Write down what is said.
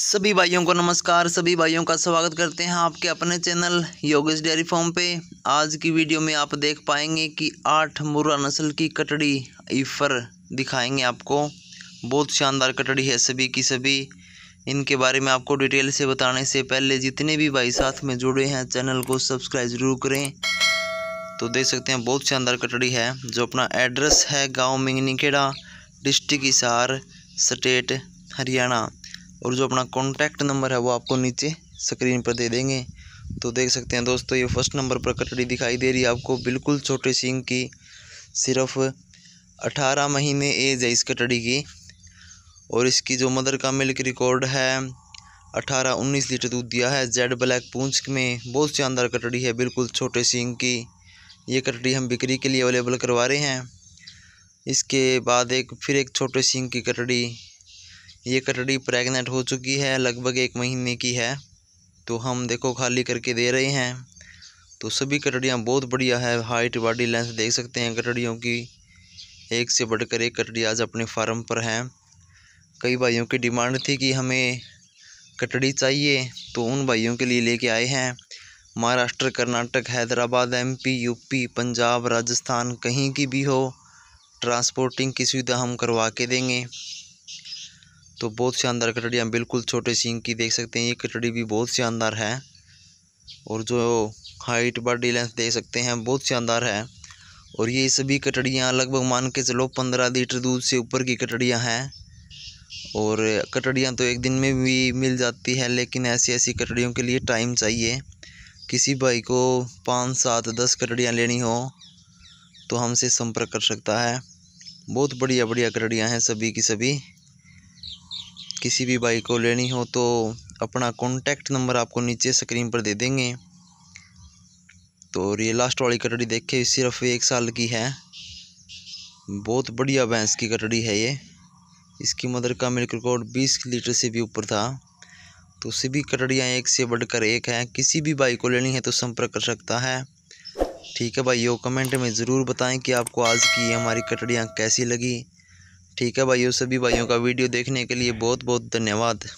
सभी भाइयों को नमस्कार सभी भाइयों का स्वागत करते हैं आपके अपने चैनल योगेश डेयरी फॉर्म पे आज की वीडियो में आप देख पाएंगे कि आठ मुर्रा नस्ल की कटड़ी ईफर दिखाएंगे आपको बहुत शानदार कटड़ी है सभी की सभी इनके बारे में आपको डिटेल से बताने से पहले जितने भी भाई साथ में जुड़े हैं चैनल को सब्सक्राइब जरूर करें तो देख सकते हैं बहुत शानदार कटड़ी है जो अपना एड्रेस है गाँव मिंगनीखेड़ा डिस्ट्रिक्ट हिसार स्टेट हरियाणा और जो अपना कॉन्टैक्ट नंबर है वो आपको नीचे स्क्रीन पर दे देंगे तो देख सकते हैं दोस्तों ये फर्स्ट नंबर पर कटड़ी दिखाई दे रही है आपको बिल्कुल छोटे सिंह की सिर्फ अठारह महीने एज है इस कटड़ी की और इसकी जो मदर का मिल्क रिकॉर्ड है अठारह उन्नीस लीटर दूध दिया है जेड ब्लैक पूंछ में बहुत शानदार कटड़ी है बिल्कुल छोटे सींग की ये कटड़ी हम बिक्री के लिए अवेलेबल करवा रहे हैं इसके बाद एक फिर एक छोटे सींग की कटड़ी ये कटड़ी प्रेग्नेंट हो चुकी है लगभग एक महीने की है तो हम देखो खाली करके दे रहे हैं तो सभी कटड़ियाँ बहुत बढ़िया है हाइट बॉडी लेंथ देख सकते हैं कटड़ियों की एक से बढ़कर एक कटड़ी आज अपने फार्म पर हैं कई भाइयों की डिमांड थी कि हमें कटड़ी चाहिए तो उन भाइयों के लिए लेके आए हैं महाराष्ट्र कर्नाटक हैदराबाद एमपी यूपी पंजाब राजस्थान कहीं की भी हो ट्रांसपोर्टिंग की सुविधा हम करवा के देंगे तो बहुत शानदार कटड़ियाँ बिल्कुल छोटे सींग की देख सकते हैं ये कटड़ी भी बहुत शानदार है और जो हाइट बॉडी लेंथ देख सकते हैं बहुत शानदार है और ये सभी कटड़ियाँ लगभग मान के चलो पंद्रह लीटर दूध से ऊपर की कटड़ियाँ हैं और कटड़ियाँ तो एक दिन में भी मिल जाती है लेकिन ऐसी ऐसी कटड़ियों के लिए टाइम चाहिए किसी भाई को पाँच सात दस कटड़ियाँ लेनी हो तो हमसे संपर्क कर सकता है बहुत बढ़िया बढ़िया कटड़ियाँ हैं सभी की सभी किसी भी बाइक को लेनी हो तो अपना कॉन्टैक्ट नंबर आपको नीचे स्क्रीन पर दे देंगे तो और ये लास्ट वाली कटड़ी देखे सिर्फ एक साल की है बहुत बढ़िया भैंस की कटड़ी है ये इसकी मदर का मिल्क रिकॉर्ड 20 लीटर से भी ऊपर था तो सभी कटड़ियाँ एक से बढ़कर एक हैं किसी भी बाइक को लेनी है तो संपर्क कर सकता है ठीक है भाई यो कमेंट में ज़रूर बताएं कि आपको आज की हमारी कटड़ियाँ कैसी लगी ठीक है भाइयों सभी भाइयों का वीडियो देखने के लिए बहुत बहुत धन्यवाद